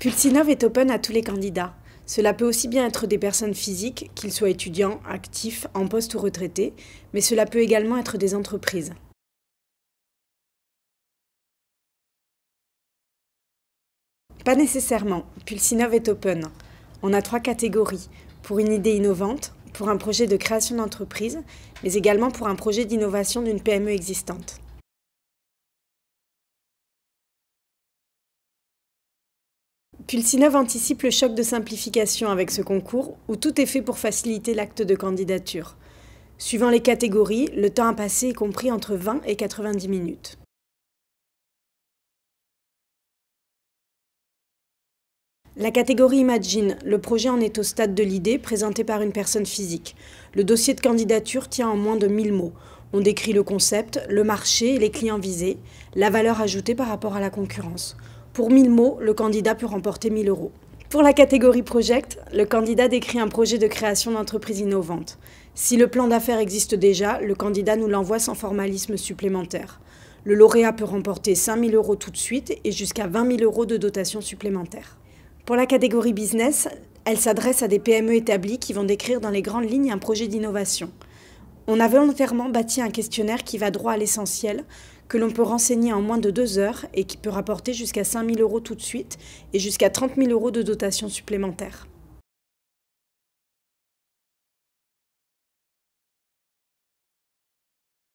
Pulsinov est open à tous les candidats. Cela peut aussi bien être des personnes physiques, qu'ils soient étudiants, actifs, en poste ou retraités, mais cela peut également être des entreprises. Pas nécessairement, Pulsinov est open. On a trois catégories, pour une idée innovante, pour un projet de création d'entreprise, mais également pour un projet d'innovation d'une PME existante. Pulsinov anticipe le choc de simplification avec ce concours où tout est fait pour faciliter l'acte de candidature. Suivant les catégories, le temps à passer est compris entre 20 et 90 minutes. La catégorie Imagine, le projet en est au stade de l'idée présenté par une personne physique. Le dossier de candidature tient en moins de 1000 mots. On décrit le concept, le marché les clients visés, la valeur ajoutée par rapport à la concurrence. Pour 1000 mots, le candidat peut remporter 1000 euros. Pour la catégorie Project, le candidat décrit un projet de création d'entreprise innovante. Si le plan d'affaires existe déjà, le candidat nous l'envoie sans formalisme supplémentaire. Le lauréat peut remporter 5000 euros tout de suite et jusqu'à 20 000 euros de dotation supplémentaire. Pour la catégorie business, elle s'adresse à des PME établies qui vont décrire dans les grandes lignes un projet d'innovation. On a volontairement bâti un questionnaire qui va droit à l'essentiel, que l'on peut renseigner en moins de deux heures et qui peut rapporter jusqu'à 5 000 euros tout de suite et jusqu'à 30 000 euros de dotation supplémentaire.